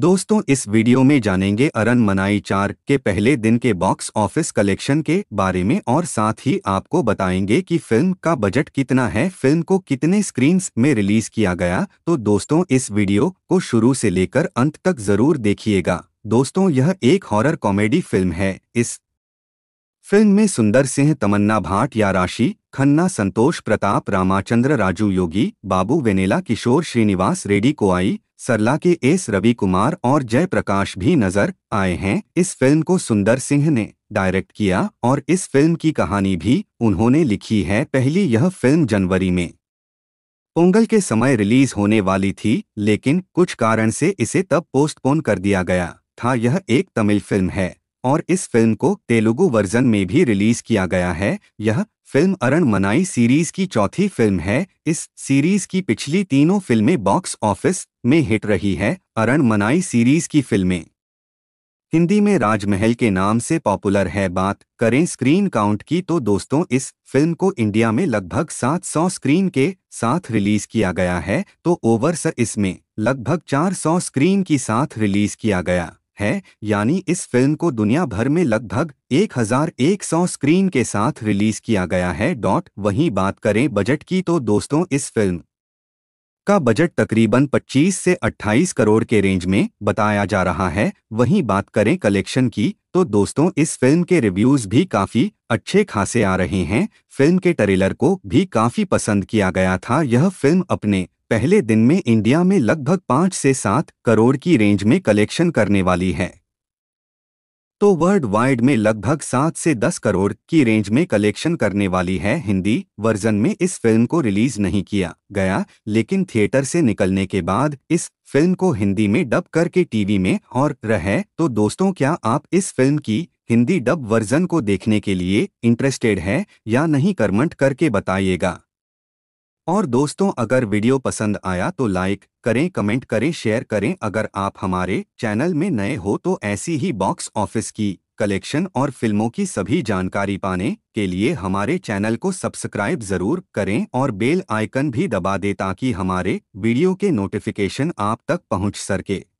दोस्तों इस वीडियो में जानेंगे अरन मनाई चार के पहले दिन के बॉक्स ऑफिस कलेक्शन के बारे में और साथ ही आपको बताएंगे कि फिल्म का बजट कितना है फिल्म को कितने स्क्रीन्स में रिलीज किया गया तो दोस्तों इस वीडियो को शुरू से लेकर अंत तक जरूर देखिएगा दोस्तों यह एक हॉरर कॉमेडी फिल्म है इस फिल्म में सुंदर सिंह तमन्ना भाट या राशि खन्ना संतोष प्रताप रामाचंद्र राजू योगी बाबू वेनेला किशोर श्रीनिवास रेड्डी कोआई सरला के एस रवि कुमार और जयप्रकाश भी नजर आए हैं इस फिल्म को सुंदर सिंह ने डायरेक्ट किया और इस फिल्म की कहानी भी उन्होंने लिखी है पहली यह फिल्म जनवरी में पोंगल के समय रिलीज होने वाली थी लेकिन कुछ कारण से इसे तब पोस्टपोन कर दिया गया था यह एक तमिल फिल्म है और इस फिल्म को तेलुगु वर्जन में भी रिलीज किया गया है यह फिल्म अरण मनाई सीरीज की चौथी फिल्म है इस सीरीज की पिछली तीनों फिल्में बॉक्स ऑफिस में हिट रही है अरण मनाई सीरीज की फिल्में हिंदी में राजमहल के नाम से पॉपुलर है बात करें स्क्रीन काउंट की तो दोस्तों इस फिल्म को इंडिया में लगभग 700 स्क्रीन के साथ रिलीज किया गया है तो ओवर इसमें लगभग 400 स्क्रीन की साथ रिलीज किया गया है यानी इस फिल्म को दुनिया भर में लगभग 1100 स्क्रीन के साथ रिलीज किया गया है डॉट वहीं बात करें बजट की तो दोस्तों इस फिल्म का बजट तकरीबन 25 से 28 करोड़ के रेंज में बताया जा रहा है वहीं बात करें कलेक्शन की तो दोस्तों इस फिल्म के रिव्यूज भी काफ़ी अच्छे खासे आ रहे हैं फिल्म के ट्रेलर को भी काफ़ी पसंद किया गया था यह फिल्म अपने पहले दिन में इंडिया में लगभग पाँच से सात करोड़ की रेंज में कलेक्शन करने वाली है तो वर्ल्ड वाइड में लगभग सात से दस करोड़ की रेंज में कलेक्शन करने वाली है हिंदी वर्जन में इस फिल्म को रिलीज नहीं किया गया लेकिन थिएटर से निकलने के बाद इस फिल्म को हिंदी में डब करके टीवी में और रहे तो दोस्तों क्या आप इस फिल्म की हिंदी डब वर्जन को देखने के लिए इंटरेस्टेड है या नहीं कर्मंट करके बताइएगा और दोस्तों अगर वीडियो पसंद आया तो लाइक करें कमेंट करें शेयर करें अगर आप हमारे चैनल में नए हो तो ऐसी ही बॉक्स ऑफिस की कलेक्शन और फिल्मों की सभी जानकारी पाने के लिए हमारे चैनल को सब्सक्राइब जरूर करें और बेल आइकन भी दबा दें ताकि हमारे वीडियो के नोटिफिकेशन आप तक पहुंच सके